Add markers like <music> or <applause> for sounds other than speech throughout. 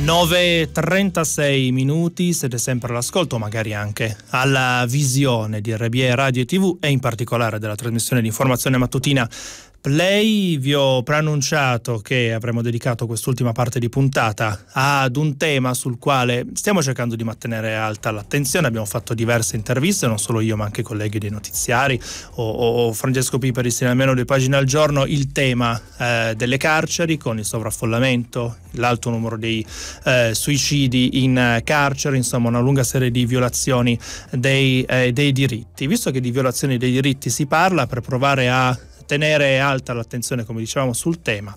9.36 minuti, siete sempre all'ascolto, magari anche alla visione di RBE Radio e TV e in particolare della trasmissione di informazione mattutina Play vi ho preannunciato che avremmo dedicato quest'ultima parte di puntata ad un tema sul quale stiamo cercando di mantenere alta l'attenzione, abbiamo fatto diverse interviste, non solo io ma anche colleghi dei notiziari o, o Francesco Piperi, se almeno due pagine al giorno, il tema eh, delle carceri con il sovraffollamento, l'alto numero dei eh, suicidi in carcere, insomma una lunga serie di violazioni dei, eh, dei diritti. Visto che di violazioni dei diritti si parla, per provare a tenere alta l'attenzione, come dicevamo, sul tema,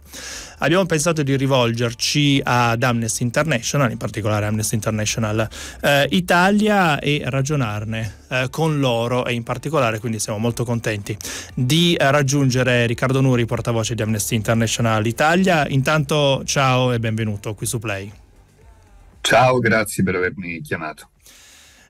abbiamo pensato di rivolgerci ad Amnesty International, in particolare Amnesty International eh, Italia, e ragionarne eh, con loro e in particolare, quindi siamo molto contenti di raggiungere Riccardo Nuri, portavoce di Amnesty International Italia. Intanto ciao e benvenuto qui su Play. Ciao, grazie per avermi chiamato.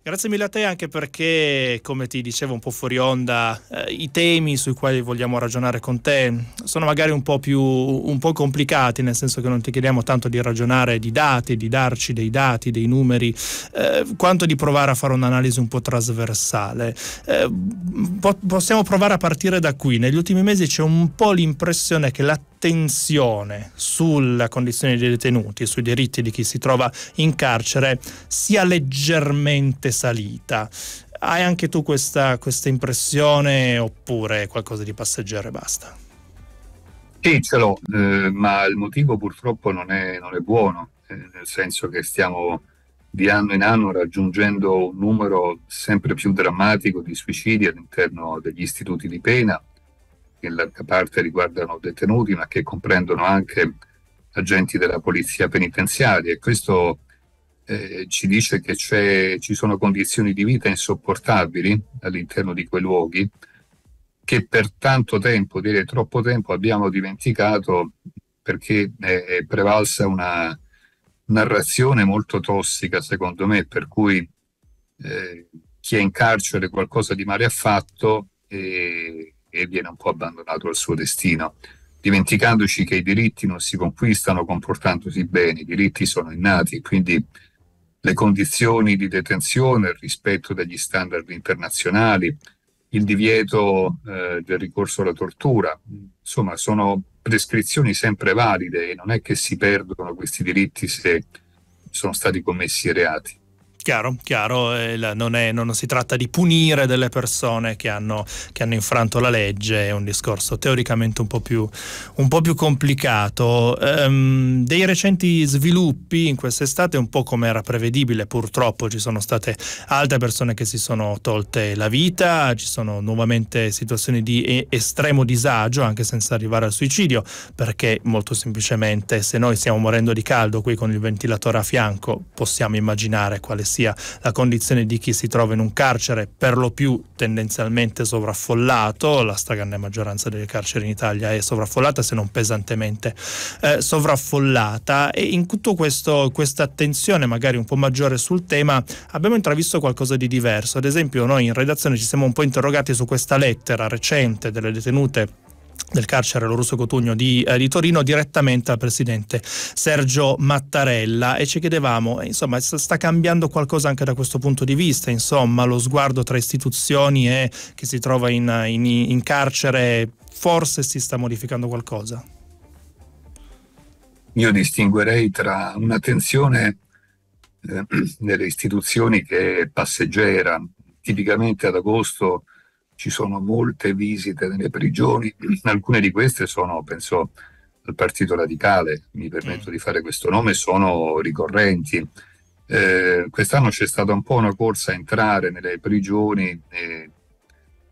Grazie mille a te anche perché, come ti dicevo un po' fuori onda, eh, i temi sui quali vogliamo ragionare con te sono magari un po' più un po complicati, nel senso che non ti chiediamo tanto di ragionare di dati, di darci dei dati, dei numeri, eh, quanto di provare a fare un'analisi un po' trasversale. Eh, po- possiamo provare a partire da qui. Negli ultimi mesi c'è un po' l'impressione che l'attività l'attenzione sulla condizione dei detenuti, sui diritti di chi si trova in carcere sia leggermente salita. Hai anche tu questa, questa impressione oppure qualcosa di passeggero e basta? Sì, ce l'ho, eh, ma il motivo purtroppo non è, non è buono, eh, nel senso che stiamo di anno in anno raggiungendo un numero sempre più drammatico di suicidi all'interno degli istituti di pena che in larga parte riguardano detenuti, ma che comprendono anche agenti della polizia penitenziaria e questo eh, ci dice che ci sono condizioni di vita insopportabili all'interno di quei luoghi che per tanto tempo, direi troppo tempo, abbiamo dimenticato perché è prevalsa una narrazione molto tossica, secondo me, per cui eh, chi è in carcere qualcosa di male ha fatto e e viene un po' abbandonato al suo destino, dimenticandoci che i diritti non si conquistano comportandosi bene, i diritti sono innati, quindi le condizioni di detenzione, il rispetto degli standard internazionali, il divieto eh, del ricorso alla tortura, insomma sono prescrizioni sempre valide e non è che si perdono questi diritti se sono stati commessi reati. Chiaro, chiaro, eh, non, è, non, si tratta di punire delle persone che hanno, che hanno, infranto la legge, è un discorso teoricamente un po' più, un po più complicato. Ehm, dei recenti sviluppi in quest'estate, un po' come era prevedibile, purtroppo ci sono state altre persone che si sono tolte la vita, ci sono nuovamente situazioni di eh, estremo disagio, anche senza arrivare al suicidio, perché molto semplicemente se noi stiamo morendo di caldo qui con il ventilatore a fianco possiamo immaginare quale sia sia la condizione di chi si trova in un carcere per lo più tendenzialmente sovraffollato, la stragrande maggioranza delle carceri in Italia è sovraffollata se non pesantemente eh, sovraffollata e in tutto questo, questa attenzione magari un po' maggiore sul tema abbiamo intravisto qualcosa di diverso, ad esempio noi in redazione ci siamo un po' interrogati su questa lettera recente delle detenute del carcere Loruso Cotugno di, eh, di, Torino direttamente al presidente Sergio Mattarella e ci chiedevamo, eh, insomma, sta cambiando qualcosa anche da questo punto di vista, insomma, lo sguardo tra istituzioni e chi si trova in, in, in carcere forse si sta modificando qualcosa? Io distinguerei tra un'attenzione eh, nelle <clears throat> istituzioni che è passeggera, tipicamente ad agosto ci sono molte visite nelle prigioni, <clears throat> alcune di queste sono, penso, al Partito Radicale, mi permetto mm. di fare questo nome, sono ricorrenti. Eh, quest'anno c'è stata un po' una corsa a entrare nelle prigioni eh,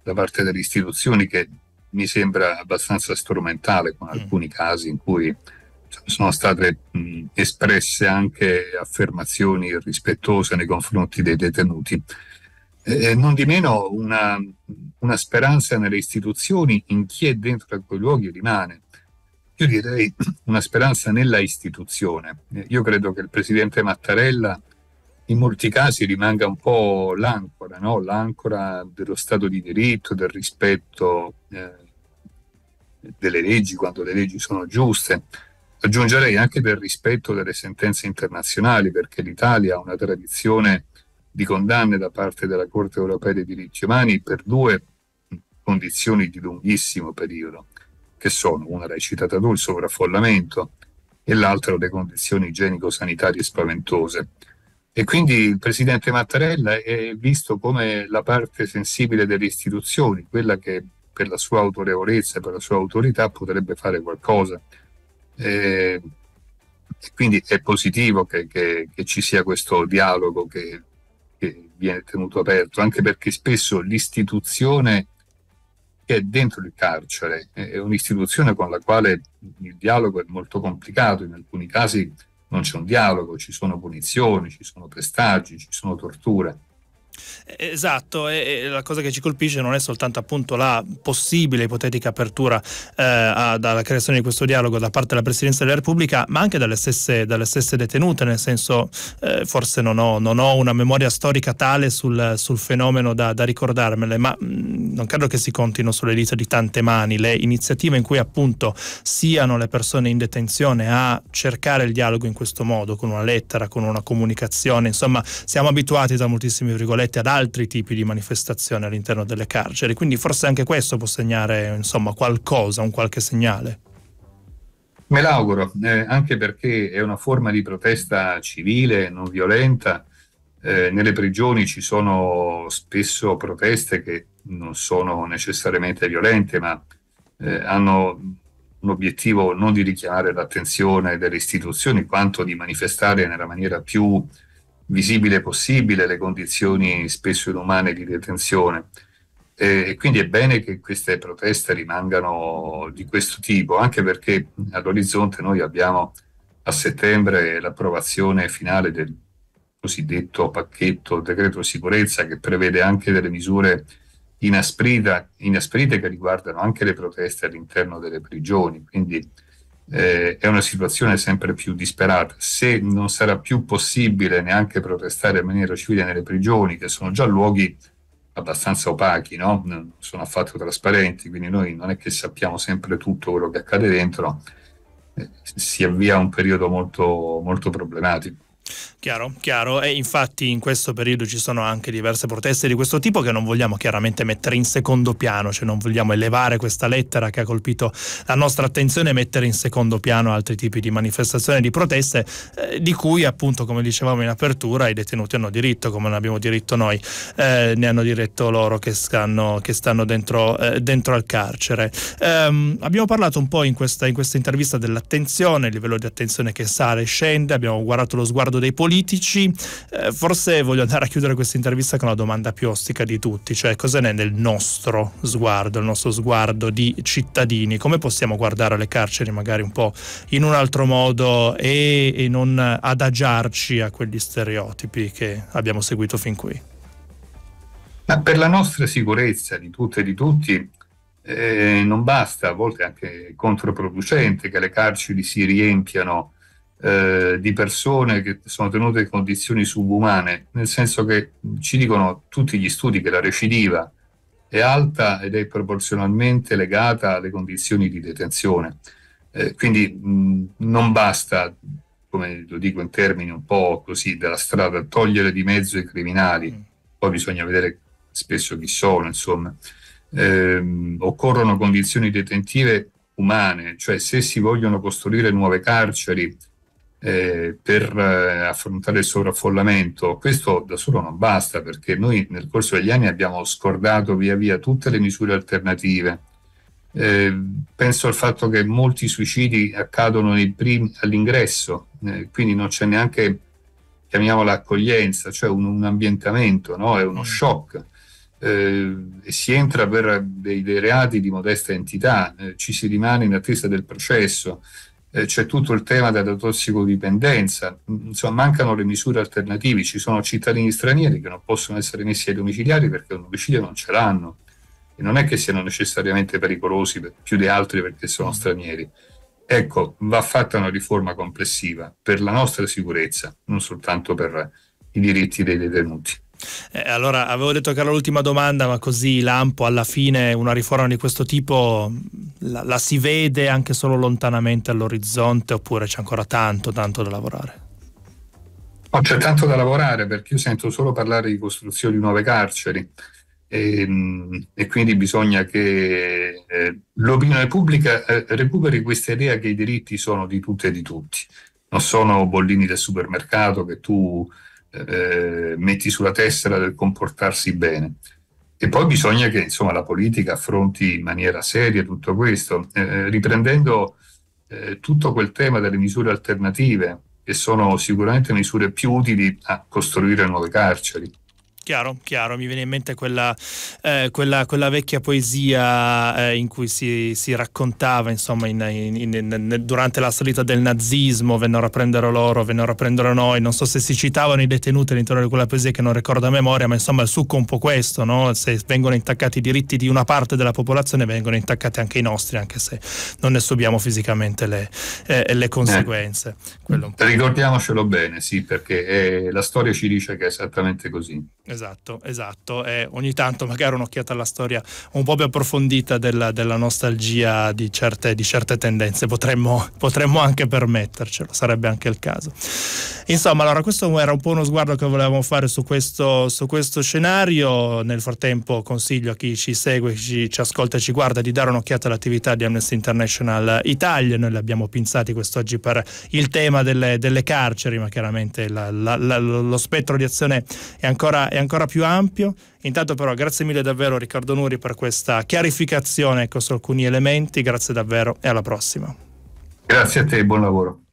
da parte delle istituzioni che mi sembra abbastanza strumentale con mm. alcuni casi in cui sono state mh, mm, espresse anche affermazioni rispettose nei confronti dei detenuti. Eh, eh, non di meno una, una, speranza nelle istituzioni, in chi è dentro a quei luoghi rimane. Io direi <clears throat> una speranza nella istituzione. Eh, io credo che il presidente Mattarella in molti casi rimanga un po' l'ancora, no? l'ancora dello Stato di diritto, del rispetto eh, delle leggi quando le leggi sono giuste. Aggiungerei anche del rispetto delle sentenze internazionali, perché l'Italia ha una tradizione di condanne da parte della Corte europea dei diritti umani per due condizioni di lunghissimo periodo, che sono una l'hai citata tu, il sovraffollamento, e l'altra le condizioni igienico-sanitarie spaventose. E quindi il presidente Mattarella è visto come la parte sensibile delle istituzioni, quella che per la sua autorevolezza, per la sua autorità potrebbe fare qualcosa. Eh, quindi è positivo che, che, che, ci sia questo dialogo che viene tenuto aperto, anche perché spesso l'istituzione che è dentro il carcere è un'istituzione con la quale il dialogo è molto complicato, in alcuni casi non c'è un dialogo, ci sono punizioni, ci sono prestaggi, ci sono torture. Eh, esatto, e, la cosa che ci colpisce non è soltanto appunto la possibile ipotetica apertura eh, alla creazione di questo dialogo da parte della Presidenza della Repubblica, ma anche dalle stesse, dalle stesse detenute, nel senso eh, forse non ho, non ho, una memoria storica tale sul, sul fenomeno da, da, ricordarmele, ma mh, mm, non credo che si contino sulle dita di tante mani le iniziative in cui appunto siano le persone in detenzione a cercare il dialogo in questo modo, con una lettera, con una comunicazione, insomma siamo abituati da moltissimi virgolette virgolette, ad altri tipi di manifestazioni all'interno delle carceri. Quindi forse anche questo può segnare insomma, qualcosa, un qualche segnale. Me l'auguro, eh, anche perché è una forma di protesta civile, non violenta. Eh, nelle prigioni ci sono spesso proteste che non sono necessariamente violente, ma eh, hanno un obiettivo non di richiamare l'attenzione delle istituzioni, quanto di manifestare nella maniera più visibile possibile le condizioni spesso inumane di detenzione. e quindi è bene che queste proteste rimangano di questo tipo, anche perché all'orizzonte noi abbiamo a settembre l'approvazione finale del cosiddetto pacchetto decreto sicurezza che prevede anche delle misure inasprite, inasprite che riguardano anche le proteste all'interno delle prigioni. Quindi eh, è una situazione sempre più disperata. Se non sarà più possibile neanche protestare in maniera civile nelle prigioni, che sono già luoghi abbastanza opachi, no? non sono affatto trasparenti, quindi noi non è che sappiamo sempre tutto quello che accade dentro, eh, si avvia un periodo molto, molto problematico. Chiaro, chiaro. E infatti in questo periodo ci sono anche diverse proteste di questo tipo che non vogliamo chiaramente mettere in secondo piano, cioè non vogliamo elevare questa lettera che ha colpito la nostra attenzione e mettere in secondo piano altri tipi di manifestazioni e di proteste eh, di cui appunto come dicevamo in apertura i detenuti hanno diritto come non abbiamo diritto noi, eh, ne hanno diritto loro che stanno, che stanno dentro, eh, dentro, al carcere. Ehm, abbiamo parlato un po' in questa, in questa intervista dell'attenzione, il livello di attenzione che sale e scende, abbiamo guardato lo sguardo riguardo dei politici, eh, forse voglio andare a chiudere questa intervista con la domanda più ostica di tutti, cioè cosa ne è del nostro sguardo, il nostro sguardo di cittadini, come possiamo guardare le carceri magari un po' in un altro modo e, e non adagiarci a quegli stereotipi che abbiamo seguito fin qui? Ma per la nostra sicurezza di tutte e di tutti eh, non basta, a volte anche controproducente, che le carceri si riempiano eh, di persone che sono tenute in condizioni subumane, nel senso che ci dicono tutti gli studi che la recidiva è alta ed è proporzionalmente legata alle condizioni di detenzione. Eh, quindi mh, non basta, come lo dico in termini un po' così della strada, togliere di mezzo i criminali, mm. poi bisogna vedere spesso chi sono, insomma. Eh, occorrono condizioni detentive umane, cioè se si vogliono costruire nuove carceri eh, per eh, affrontare il sovraffollamento. Questo da solo non basta perché noi nel corso degli anni abbiamo scordato via via tutte le misure alternative. Eh, penso al fatto che molti suicidi accadono prim- all'ingresso, eh, quindi non c'è neanche, chiamiamola accoglienza, cioè un, un ambientamento, no? è uno mm. shock. Eh, si entra per dei, dei, reati di modesta entità, eh, ci si rimane in attesa del processo, eh, c'è tutto il tema della tossicodipendenza, insomma mancano le misure alternative, ci sono cittadini stranieri che non possono essere messi ai domiciliari perché un domicilio non ce l'hanno e non è che siano necessariamente pericolosi più di altri perché sono stranieri. Ecco, va fatta una riforma complessiva per la nostra sicurezza, non soltanto per i diritti dei detenuti. Eh, allora, avevo detto che era l'ultima domanda, ma così lampo alla fine una riforma di questo tipo la, la si vede anche solo lontanamente all'orizzonte oppure c'è ancora tanto, tanto da lavorare? No, c'è tanto da lavorare perché io sento solo parlare di costruzione di nuove carceri e, ehm, e quindi bisogna che eh, l'opinione pubblica eh, recuperi questa idea che i diritti sono di tutte e di tutti, non sono bollini del supermercato che tu eh, eh metti sulla tessera del comportarsi bene. E poi bisogna che insomma, la politica affronti in maniera seria tutto questo, eh, eh, riprendendo eh, tutto quel tema delle misure alternative, che sono sicuramente misure più utili a costruire nuove carceri. Chiaro, chiaro, mi viene in mente quella, eh, quella, quella vecchia poesia eh, in cui si, si raccontava, insomma, in, in, in, durante la salita del nazismo, vennero a prendere loro, vennero a prendere noi, non so se si citavano i detenuti all'interno di quella poesia che non ricordo a memoria, ma insomma il succo è un po' questo, no? se vengono intaccati i diritti di una parte della popolazione vengono intaccati anche i nostri, anche se non ne subiamo fisicamente le, eh, le conseguenze. Eh. Ricordiamocelo bene, sì, perché eh, la storia ci dice che è esattamente così. Esatto, esatto. E ogni tanto magari un'occhiata alla storia un po' più approfondita della, della nostalgia di certe, di certe tendenze, potremmo, potremmo, anche permettercelo, sarebbe anche il caso. Insomma, allora questo era un po' uno sguardo che volevamo fare su questo, su questo scenario. Nel frattempo consiglio a chi ci segue, ci, ci ascolta e ci guarda di dare un'occhiata all'attività di Amnesty International Italia. Noi l'abbiamo pinzati quest'oggi per il tema delle, delle carceri, ma chiaramente la, la, la, lo spettro di azione è ancora... È ancora più ampio. Intanto però grazie mille davvero Riccardo Nuri per questa chiarificazione ecco, su alcuni elementi, grazie davvero e alla prossima. Grazie a te, buon lavoro.